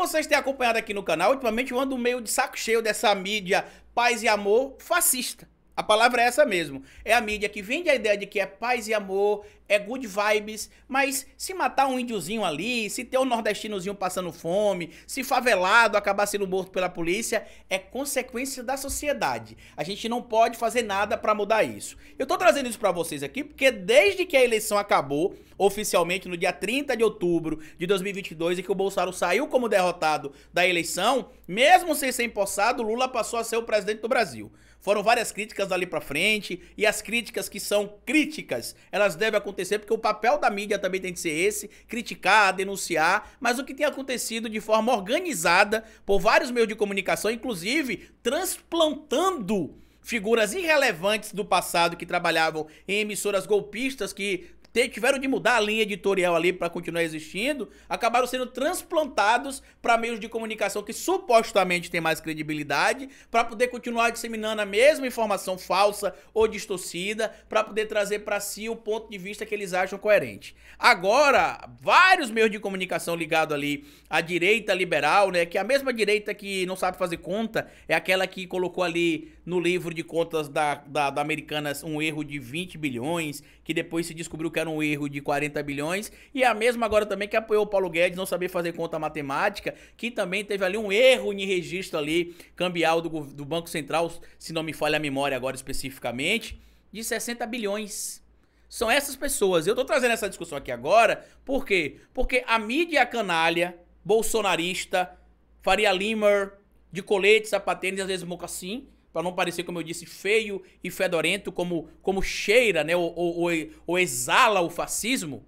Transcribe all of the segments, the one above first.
vocês têm acompanhado aqui no canal, ultimamente eu ando meio de saco cheio dessa mídia paz e amor fascista. A palavra é essa mesmo. É a mídia que vende a ideia de que é paz e amor, é good vibes, mas se matar um índiozinho ali, se ter um nordestinozinho passando fome, se favelado acabar sendo morto pela polícia, é consequência da sociedade. A gente não pode fazer nada para mudar isso. Eu tô trazendo isso para vocês aqui porque desde que a eleição acabou, oficialmente no dia 30 de outubro de 2022 e que o Bolsonaro saiu como derrotado da eleição, mesmo sem ser empossado, Lula passou a ser o presidente do Brasil. Foram várias críticas dali para frente e as críticas que são críticas, elas devem acontecer acontecer, porque o papel da mídia também tem que ser esse, criticar, denunciar, mas o que tem acontecido de forma organizada por vários meios de comunicação, inclusive transplantando figuras irrelevantes do passado que trabalhavam em emissoras golpistas que tiveram de mudar a linha editorial ali para continuar existindo, acabaram sendo transplantados para meios de comunicação que supostamente têm mais credibilidade, para poder continuar disseminando a mesma informação falsa ou distorcida, para poder trazer para si o ponto de vista que eles acham coerente. Agora, vários meios de comunicação ligados ali à direita liberal, né, que é a mesma direita que não sabe fazer conta, é aquela que colocou ali no livro de contas da, da, da Americanas um erro de 20 bilhões que depois se descobriu que era um erro de 40 bilhões, e a mesma agora também que apoiou o Paulo Guedes não saber fazer conta matemática, que também teve ali um erro em registro ali cambial do, do Banco Central, se não me falha a memória agora especificamente, de 60 bilhões. São essas pessoas. Eu tô trazendo essa discussão aqui agora, por quê? Porque a mídia canalha, bolsonarista, Faria Limer, de coletes sapatênis, às vezes mocassim, para não parecer, como eu disse, feio e fedorento, como, como cheira, né? Ou, ou, ou, exala o fascismo.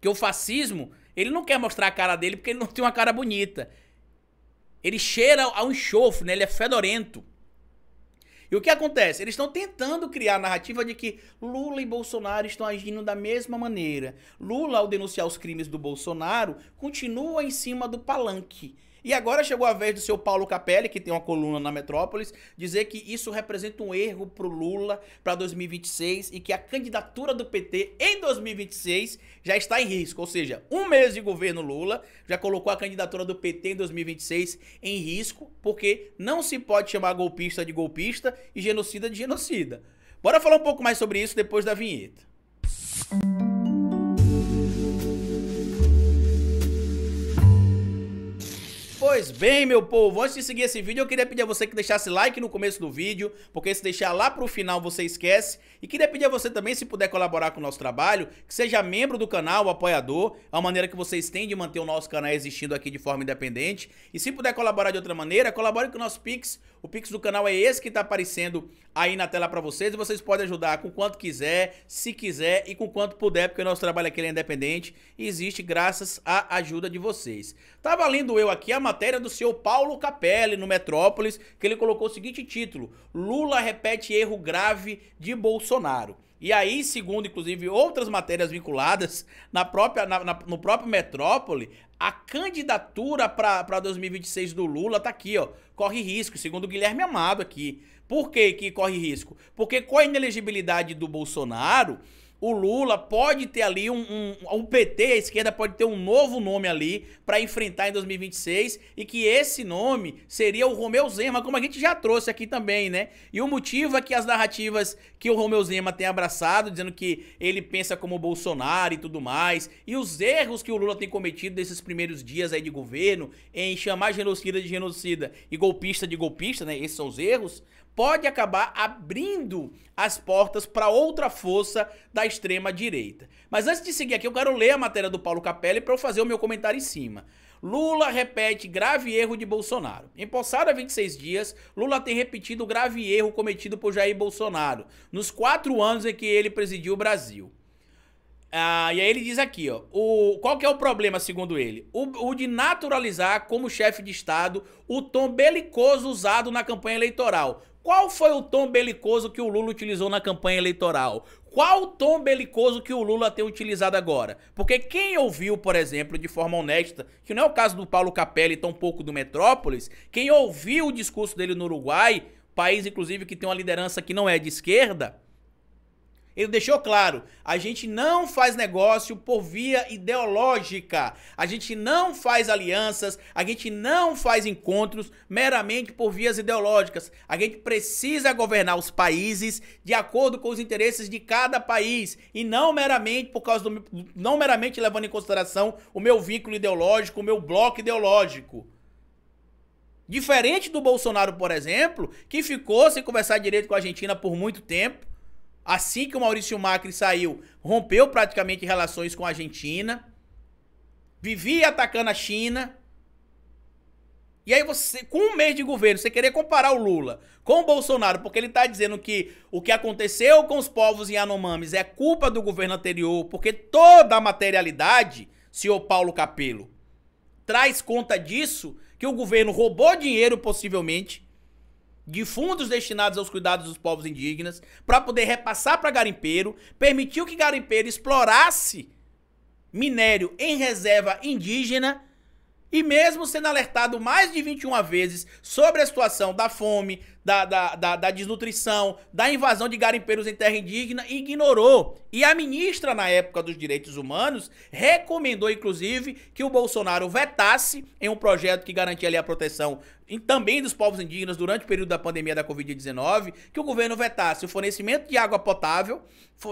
Que o fascismo, ele não quer mostrar a cara dele porque ele não tem uma cara bonita. Ele cheira a um enxofre, né? Ele é fedorento. E o que acontece? Eles estão tentando criar a narrativa de que Lula e Bolsonaro estão agindo da mesma maneira. Lula, ao denunciar os crimes do Bolsonaro, continua em cima do palanque. E agora chegou a vez do seu Paulo Capelli, que tem uma coluna na Metrópolis, dizer que isso representa um erro pro Lula para 2026 e que a candidatura do PT em 2026 já está em risco. Ou seja, um mês de governo Lula já colocou a candidatura do PT em 2026 em risco, porque não se pode chamar golpista de golpista e genocida de genocida. Bora falar um pouco mais sobre isso depois da vinheta. Música Pois bem, meu povo, antes de seguir esse vídeo, eu queria pedir a você que deixasse like no começo do vídeo, porque se deixar lá pro final você esquece. E queria pedir a você também, se puder colaborar com o nosso trabalho, que seja membro do canal, apoiador, é maneira que vocês têm de manter o nosso canal existindo aqui de forma independente. E se puder colaborar de outra maneira, colabore com o nosso Pix, o Pix do canal é esse que está aparecendo aí na tela para vocês e vocês podem ajudar com quanto quiser, se quiser e com quanto puder, porque o nosso trabalho aqui é independente e existe graças à ajuda de vocês. Tava lendo eu aqui a matéria do senhor Paulo Capelli no Metrópolis, que ele colocou o seguinte título: Lula repete erro grave de Bolsonaro. E aí, segundo, inclusive, outras matérias vinculadas na própria, na, na, no próprio Metrópole, a candidatura para 2026 do Lula tá aqui, ó. Corre risco, segundo o Guilherme Amado aqui. Por que, que corre risco? Porque com a inelegibilidade do Bolsonaro, o Lula pode ter ali um, um, um, PT, a esquerda pode ter um novo nome ali para enfrentar em 2026 e que esse nome seria o Romeu Zema, como a gente já trouxe aqui também, né? E o motivo é que as narrativas que o Romeu Zema tem abraçado, dizendo que ele pensa como Bolsonaro e tudo mais, e os erros que o Lula tem cometido nesses primeiros dias aí de governo em chamar genocida de genocida e golpista de golpista, né? Esses são os erros, pode acabar abrindo as portas para outra força da extrema direita. Mas antes de seguir aqui, eu quero ler a matéria do Paulo Capelli para eu fazer o meu comentário em cima. Lula repete grave erro de Bolsonaro. Empossado há 26 dias, Lula tem repetido o grave erro cometido por Jair Bolsonaro nos quatro anos em que ele presidiu o Brasil. Ah, e aí ele diz aqui, ó, o, qual que é o problema, segundo ele? O, o de naturalizar como chefe de Estado o tom belicoso usado na campanha eleitoral, qual foi o tom belicoso que o Lula utilizou na campanha eleitoral? Qual o tom belicoso que o Lula tem utilizado agora? Porque quem ouviu, por exemplo, de forma honesta, que não é o caso do Paulo Capelli, tão pouco do Metrópolis, quem ouviu o discurso dele no Uruguai, país inclusive que tem uma liderança que não é de esquerda, ele deixou claro: a gente não faz negócio por via ideológica, a gente não faz alianças, a gente não faz encontros meramente por vias ideológicas. A gente precisa governar os países de acordo com os interesses de cada país e não meramente por causa do não meramente levando em consideração o meu vínculo ideológico, o meu bloco ideológico. Diferente do Bolsonaro, por exemplo, que ficou sem conversar direito com a Argentina por muito tempo, Assim que o Maurício Macri saiu, rompeu praticamente relações com a Argentina, vivia atacando a China. E aí você, com um mês de governo, você querer comparar o Lula com o Bolsonaro, porque ele está dizendo que o que aconteceu com os povos Yanomamis é culpa do governo anterior, porque toda a materialidade, senhor Paulo Capelo, traz conta disso, que o governo roubou dinheiro possivelmente, de fundos destinados aos cuidados dos povos indígenas para poder repassar para garimpeiro, permitiu que garimpeiro explorasse minério em reserva indígena e mesmo sendo alertado mais de 21 vezes sobre a situação da fome, da, da, da, da, desnutrição, da invasão de garimpeiros em terra indígena, ignorou. E a ministra, na época dos direitos humanos, recomendou, inclusive, que o Bolsonaro vetasse em um projeto que garantia ali a proteção também dos povos indígenas durante o período da pandemia da Covid-19, que o governo vetasse o fornecimento de água potável,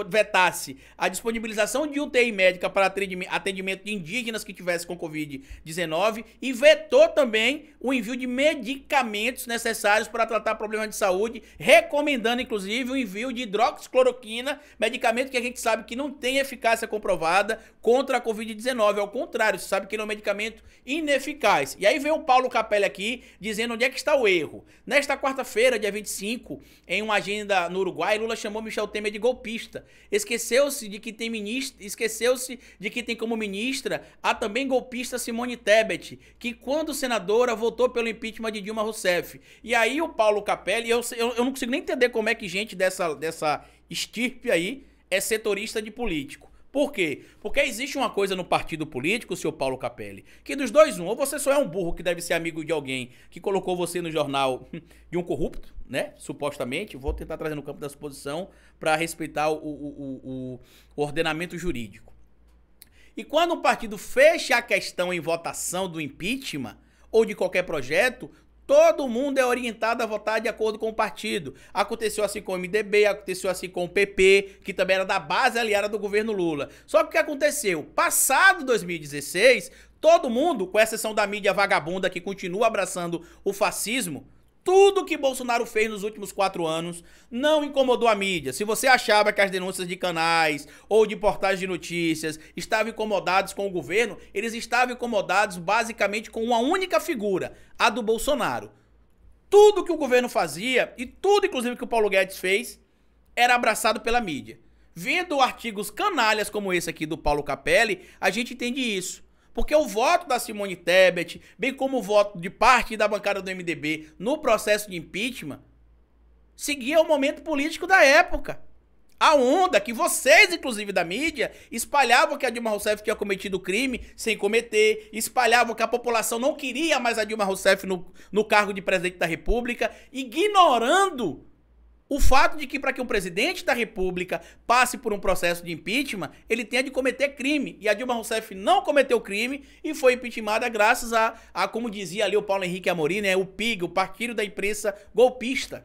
vetasse a disponibilização de UTI médica para atendimento de indígenas que tivessem com Covid-19 e vetou também o envio de medicamentos necessários para tratar problemas de saúde, recomendando inclusive o envio de hidroxicloroquina, medicamento que a gente sabe que não tem eficácia comprovada contra a Covid-19. Ao contrário, sabe que ele é um medicamento ineficaz. E aí vem o Paulo Capelli aqui dizendo onde é que está o erro. Nesta quarta-feira, dia 25, em uma agenda no Uruguai, Lula chamou Michel Temer de golpista. Esqueceu-se de que tem ministro, esqueceu-se de que tem como ministra a também golpista Simone Tebet, que quando senadora votou pelo impeachment de Dilma Rousseff. E aí o Paulo Capelli Capelli, E eu, eu, eu não consigo nem entender como é que gente dessa, dessa estirpe aí é setorista de político. Por quê? Porque existe uma coisa no partido político, seu Paulo Capelli, que dos dois, um, ou você só é um burro que deve ser amigo de alguém que colocou você no jornal de um corrupto, né? Supostamente, vou tentar trazer no campo da suposição para respeitar o, o, o, o ordenamento jurídico. E quando um partido fecha a questão em votação do impeachment ou de qualquer projeto, Todo mundo é orientado a votar de acordo com o partido. Aconteceu assim com o MDB, aconteceu assim com o PP, que também era da base aliada do governo Lula. Só que o que aconteceu? Passado 2016, todo mundo, com exceção da mídia vagabunda que continua abraçando o fascismo, tudo que Bolsonaro fez nos últimos quatro anos não incomodou a mídia. Se você achava que as denúncias de canais ou de portais de notícias estavam incomodados com o governo, eles estavam incomodados basicamente com uma única figura, a do Bolsonaro. Tudo que o governo fazia, e tudo inclusive que o Paulo Guedes fez, era abraçado pela mídia. Vendo artigos canalhas como esse aqui do Paulo Capelli, a gente entende isso. Porque o voto da Simone Tebet, bem como o voto de parte da bancada do MDB no processo de impeachment, seguia o momento político da época. A onda que vocês, inclusive da mídia, espalhavam que a Dilma Rousseff tinha cometido crime sem cometer, espalhavam que a população não queria mais a Dilma Rousseff no, no cargo de presidente da República, ignorando o fato de que para que um presidente da República passe por um processo de impeachment, ele tenha de cometer crime. E a Dilma Rousseff não cometeu crime e foi impeachmentada graças a, a como dizia ali o Paulo Henrique Amorim, né, o PIG, o Partido da Imprensa Golpista.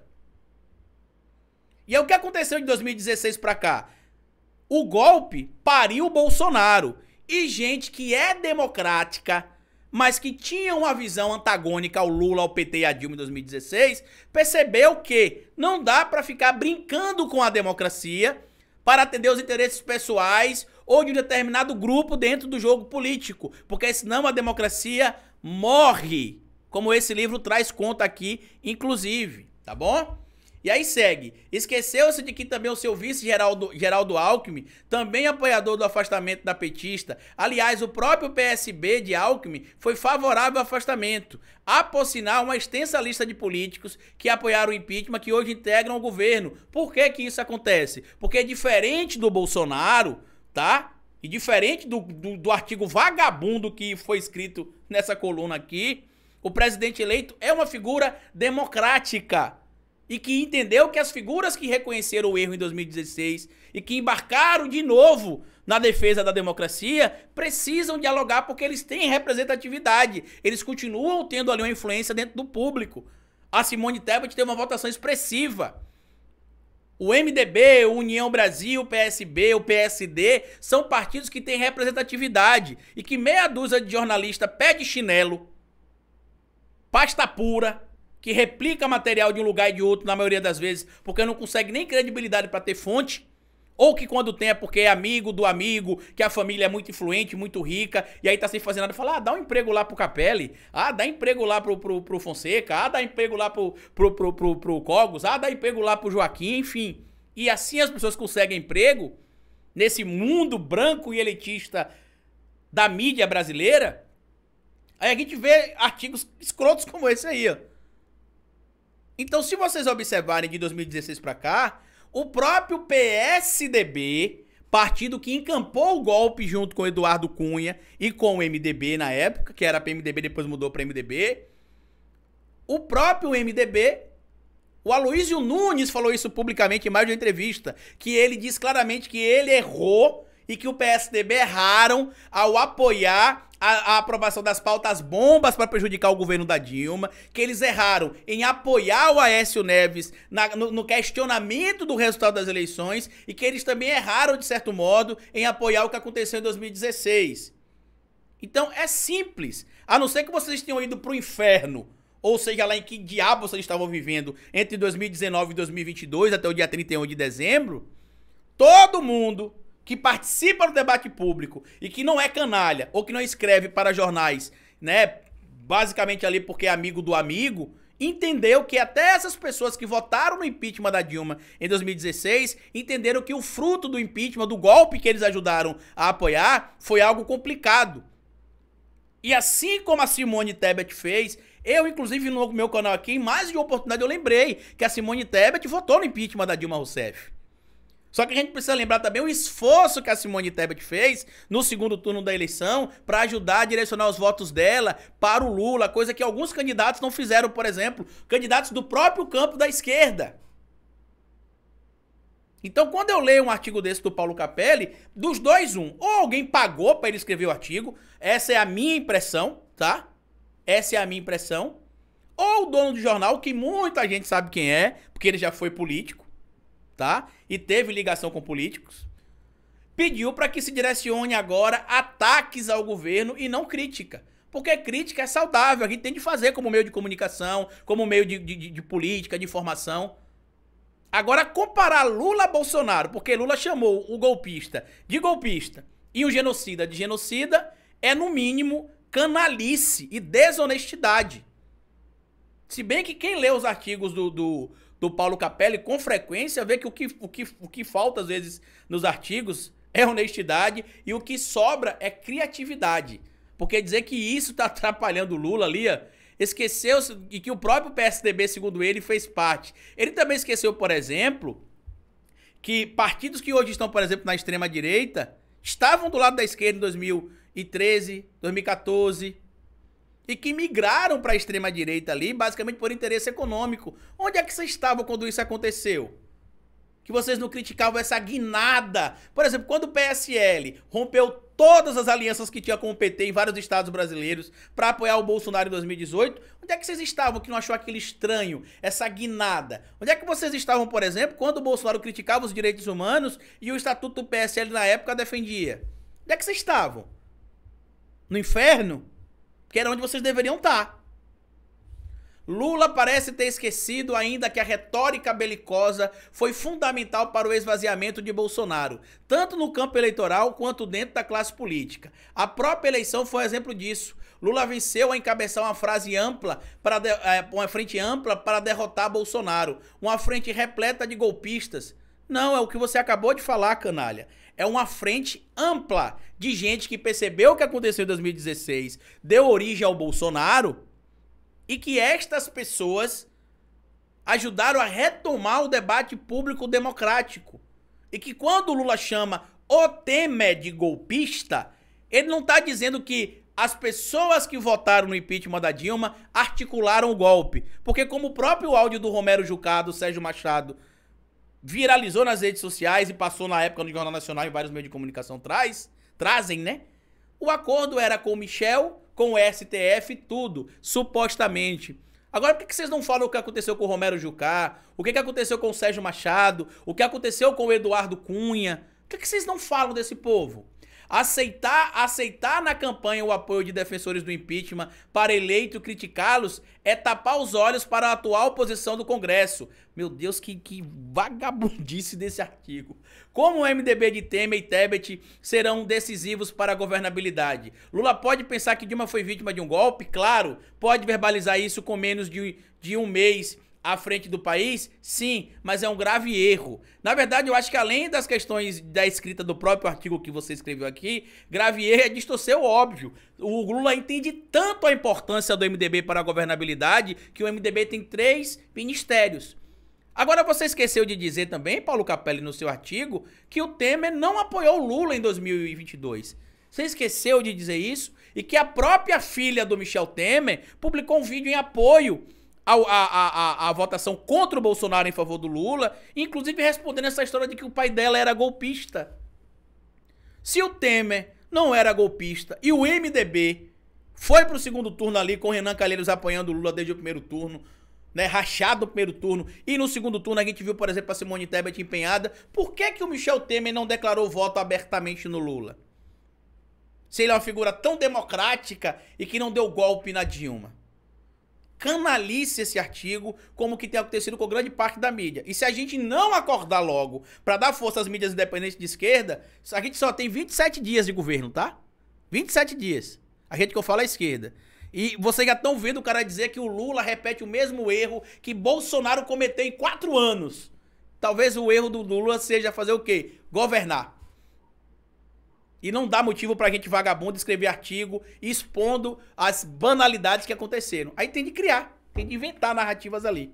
E é o que aconteceu de 2016 para cá. O golpe pariu o Bolsonaro. E gente que é democrática mas que tinham uma visão antagônica ao Lula, ao PT e à Dilma em 2016, percebeu que não dá para ficar brincando com a democracia para atender os interesses pessoais ou de um determinado grupo dentro do jogo político, porque senão a democracia morre, como esse livro traz conta aqui, inclusive, tá bom? E aí segue. Esqueceu-se de que também o seu vice Geraldo, Geraldo Alckmin, também apoiador do afastamento da petista, aliás, o próprio PSB de Alckmin foi favorável ao afastamento. Há, por sinal, uma extensa lista de políticos que apoiaram o impeachment que hoje integram o governo. Por que que isso acontece? Porque diferente do Bolsonaro, tá? E diferente do, do, do artigo vagabundo que foi escrito nessa coluna aqui, o presidente eleito é uma figura democrática e que entendeu que as figuras que reconheceram o erro em 2016 e que embarcaram de novo na defesa da democracia precisam dialogar porque eles têm representatividade, eles continuam tendo ali uma influência dentro do público. A Simone Tebet teve uma votação expressiva. O MDB, o União Brasil, o PSB, o PSD são partidos que têm representatividade e que meia dúzia de jornalista pé de chinelo, pasta pura, que replica material de um lugar e de outro, na maioria das vezes, porque não consegue nem credibilidade para ter fonte, ou que quando tem é porque é amigo do amigo, que a família é muito influente, muito rica, e aí tá sem fazer nada, fala, ah, dá um emprego lá pro Capelli, ah, dá emprego lá pro, pro, pro Fonseca, ah, dá emprego lá pro, pro, pro, pro, pro Cogos, ah, dá emprego lá pro Joaquim, enfim. E assim as pessoas conseguem emprego nesse mundo branco e elitista da mídia brasileira. Aí a gente vê artigos escrotos como esse aí, ó. Então, se vocês observarem de 2016 para cá, o próprio PSDB, partido que encampou o golpe junto com Eduardo Cunha e com o MDB na época, que era PMDB, depois mudou para MDB, o próprio MDB o Aloysio Nunes falou isso publicamente em mais de uma entrevista, que ele diz claramente que ele errou e que o PSDB erraram ao apoiar a, a aprovação das pautas bombas para prejudicar o governo da Dilma, que eles erraram em apoiar o Aécio Neves na, no, no questionamento do resultado das eleições e que eles também erraram, de certo modo, em apoiar o que aconteceu em 2016. Então é simples. A não ser que vocês tenham ido o inferno, ou seja lá em que diabo vocês estavam vivendo entre 2019 e 2022 até o dia 31 de dezembro, todo mundo que participa do debate público e que não é canalha ou que não escreve para jornais, né, basicamente ali porque é amigo do amigo, entendeu que até essas pessoas que votaram no impeachment da Dilma em 2016 entenderam que o fruto do impeachment, do golpe que eles ajudaram a apoiar, foi algo complicado. E assim como a Simone Tebet fez, eu, inclusive, no meu canal aqui, em mais de uma oportunidade, eu lembrei que a Simone Tebet votou no impeachment da Dilma Rousseff. Só que a gente precisa lembrar também o esforço que a Simone Tebet fez no segundo turno da eleição para ajudar a direcionar os votos dela para o Lula, coisa que alguns candidatos não fizeram, por exemplo, candidatos do próprio campo da esquerda. Então, quando eu leio um artigo desse do Paulo Capelli, dos dois, um, ou alguém pagou para ele escrever o artigo, essa é a minha impressão, tá? Essa é a minha impressão. Ou o dono do jornal, que muita gente sabe quem é, porque ele já foi político tá? E teve ligação com políticos. Pediu para que se direcione agora ataques ao governo e não crítica. Porque crítica é saudável, a gente tem de fazer como meio de comunicação, como meio de, de, de política, de informação. Agora, comparar Lula a Bolsonaro, porque Lula chamou o golpista de golpista e o genocida de genocida, é no mínimo canalice e desonestidade. Se bem que quem lê os artigos do, do, do Paulo Capelli, com frequência vê que o que, o que, o que falta às vezes nos artigos é honestidade e o que sobra é criatividade. Porque dizer que isso está atrapalhando o Lula ali, esqueceu-se e que o próprio PSDB, segundo ele, fez parte. Ele também esqueceu, por exemplo, que partidos que hoje estão, por exemplo, na extrema direita, estavam do lado da esquerda em 2013, 2014, e que migraram para a extrema direita ali, basicamente por interesse econômico. Onde é que vocês estavam quando isso aconteceu? Que vocês não criticavam essa guinada. Por exemplo, quando o PSL rompeu todas as alianças que tinha com o PT em vários estados brasileiros para apoiar o Bolsonaro em 2018, onde é que vocês estavam que não achou aquilo estranho, essa guinada? Onde é que vocês estavam, por exemplo, quando o Bolsonaro criticava os direitos humanos e o estatuto do PSL na época defendia? Onde é que vocês estavam? No inferno? que era onde vocês deveriam estar. Tá. Lula parece ter esquecido ainda que a retórica belicosa foi fundamental para o esvaziamento de Bolsonaro, tanto no campo eleitoral quanto dentro da classe política. A própria eleição foi um exemplo disso. Lula venceu a encabeçar uma frase ampla para é, uma frente ampla para derrotar Bolsonaro, uma frente repleta de golpistas. Não, é o que você acabou de falar, canalha é uma frente ampla de gente que percebeu o que aconteceu em 2016, deu origem ao Bolsonaro e que estas pessoas ajudaram a retomar o debate público democrático. E que quando o Lula chama o Temer de golpista, ele não está dizendo que as pessoas que votaram no impeachment da Dilma articularam o golpe. Porque, como o próprio áudio do Romero Jucá, do Sérgio Machado viralizou nas redes sociais e passou na época no Jornal Nacional e vários meios de comunicação traz, trazem, né? O acordo era com o Michel, com o STF, tudo, supostamente. Agora, por que vocês não falam o que aconteceu com o Romero Jucá? O que aconteceu com o Sérgio Machado? O que aconteceu com o Eduardo Cunha? Por que vocês não falam desse povo? Aceitar, aceitar na campanha o apoio de defensores do impeachment para eleito criticá-los é tapar os olhos para a atual posição do Congresso. Meu Deus, que, que vagabundice desse artigo. Como o MDB de Temer e Tebet serão decisivos para a governabilidade? Lula pode pensar que Dilma foi vítima de um golpe? Claro, pode verbalizar isso com menos de, de um mês à frente do país? Sim, mas é um grave erro. Na verdade, eu acho que além das questões da escrita do próprio artigo que você escreveu aqui, grave erro é distorcer o óbvio. O Lula entende tanto a importância do MDB para a governabilidade que o MDB tem três ministérios. Agora você esqueceu de dizer também, Paulo Capelli, no seu artigo, que o Temer não apoiou o Lula em 2022. Você esqueceu de dizer isso? E que a própria filha do Michel Temer publicou um vídeo em apoio a, a, a, a, votação contra o Bolsonaro em favor do Lula, inclusive respondendo essa história de que o pai dela era golpista. Se o Temer não era golpista e o MDB foi pro segundo turno ali com o Renan Calheiros apanhando o Lula desde o primeiro turno, né, rachado no primeiro turno, e no segundo turno a gente viu, por exemplo, a Simone Tebet empenhada, por que que o Michel Temer não declarou voto abertamente no Lula? Se ele é uma figura tão democrática e que não deu golpe na Dilma canalice esse artigo como que tem acontecido com grande parte da mídia. E se a gente não acordar logo para dar força às mídias independentes de esquerda, a gente só tem 27 dias de governo, tá? 27 dias. A gente que eu falo é esquerda. E vocês já estão vendo o cara dizer que o Lula repete o mesmo erro que Bolsonaro cometeu em quatro anos. Talvez o erro do Lula seja fazer o quê? Governar. E não dá motivo pra gente vagabundo escrever artigo expondo as banalidades que aconteceram. Aí tem de criar, tem de inventar narrativas ali.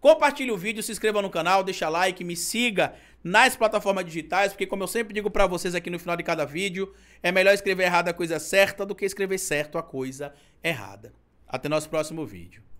Compartilhe o vídeo, se inscreva no canal, deixa like, me siga nas plataformas digitais, porque como eu sempre digo para vocês aqui no final de cada vídeo, é melhor escrever errado a coisa certa do que escrever certo a coisa errada. Até nosso próximo vídeo.